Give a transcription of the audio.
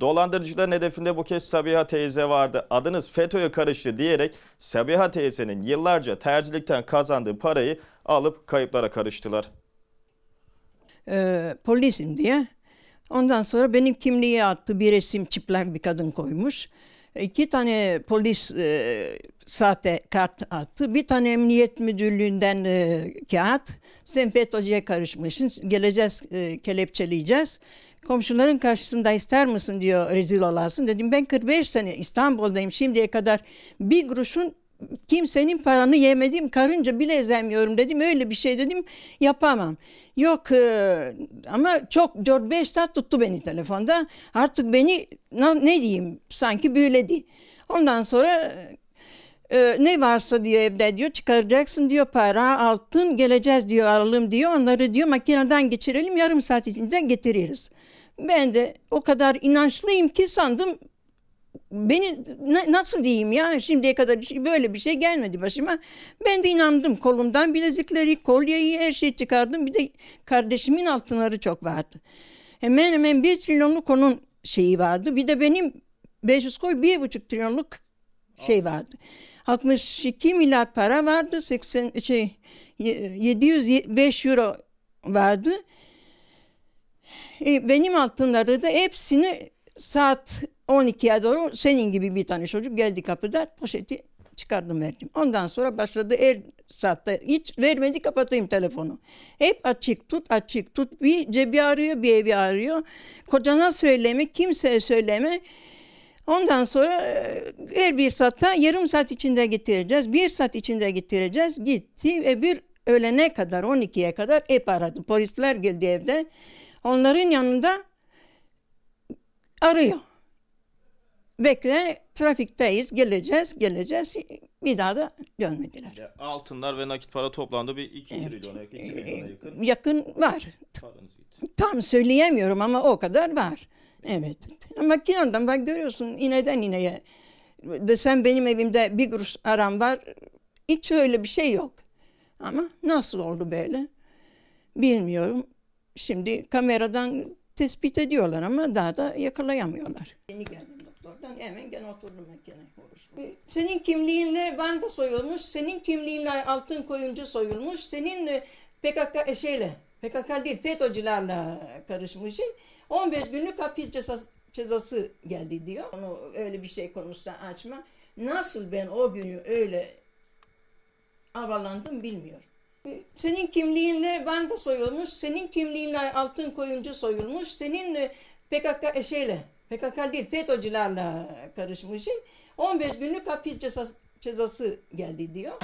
Dolandırıcıların hedefinde bu kez Sabiha teyze vardı. Adınız FETÖ'ye karıştı diyerek Sabiha teyzenin yıllarca terzilikten kazandığı parayı alıp kayıplara karıştılar. Ee, polisim diye. Ondan sonra benim kimliğe attı bir resim çıplak bir kadın koymuş. İki tane polis e, sahte kart attı. Bir tane emniyet müdürlüğünden e, kağıt. Sen FETÖ'cüye karışmışsın. Geleceğiz e, kelepçeleyeceğiz. Komşuların karşısında ister misin diyor rezil olasın. Dedim ben 45 sene İstanbul'dayım. Şimdiye kadar bir kuruşun kimsenin paranı yemedim, karınca bile ezemiyorum dedim. Öyle bir şey dedim, yapamam. Yok e, ama çok 4-5 saat tuttu beni telefonda. Artık beni ne diyeyim sanki büyüledi. Ondan sonra e, ne varsa diyor evde diyor çıkaracaksın diyor para altın geleceğiz diyor alalım diyor onları diyor makineden geçirelim yarım saat içinde getiririz. Ben de o kadar inançlıyım ki sandım beni na, nasıl diyeyim ya şimdiye kadar şey, böyle bir şey gelmedi başıma. Ben de inandım kolumdan bilezikleri kolyeyi her şeyi çıkardım bir de kardeşimin altınları çok vardı. Hemen hemen bir trilyonluk onun şeyi vardı bir de benim 500 koy bir buçuk trilyonluk şey vardı. 62 milyar para vardı. 80 şey 705 euro vardı. E, benim altınları da hepsini saat 12'ye doğru senin gibi bir tane çocuk geldi kapıda poşeti çıkardım verdim. Ondan sonra başladı el saatte hiç vermedi kapatayım telefonu. Hep açık tut açık tut bir cebi arıyor bir evi arıyor. Kocana söyleme kimseye söyleme. Ondan sonra e, her bir saatte yarım saat içinde getireceğiz. Bir saat içinde getireceğiz. Gitti ve bir öğlene kadar 12'ye kadar hep aradı. Polisler geldi evde. Onların yanında arıyor. Bekle trafikteyiz geleceğiz geleceğiz bir daha da dönmediler. Ya altınlar ve nakit para toplandı, bir 2 evet. E, trilyona yakın, yakın. var. Tam söyleyemiyorum ama o kadar var. Evet. Ama yandan bak görüyorsun ineden ineye. Desem benim evimde bir kuruş aram var. Hiç öyle bir şey yok. Ama nasıl oldu böyle? Bilmiyorum. Şimdi kameradan tespit ediyorlar ama daha da yakalayamıyorlar. Yeni geldim doktordan hemen gene oturdum gene konuşmaya. Senin kimliğinle banka soyulmuş, senin kimliğinle altın koyuncu soyulmuş, senin e, PKK e, şeyle PKK değil FETÖ'cülerle karışmış. 15 şey. günlük hapis cezası, cezası geldi diyor. Onu öyle bir şey konusunda açma. Nasıl ben o günü öyle avalandım bilmiyorum. Senin kimliğinle banka soyulmuş, senin kimliğinle altın koyuncu soyulmuş, senin PKK e, şeyle, PKK değil FETÖ'cülerle karışmışsın. Şey. 15 günlük hapis cezası, cezası geldi diyor.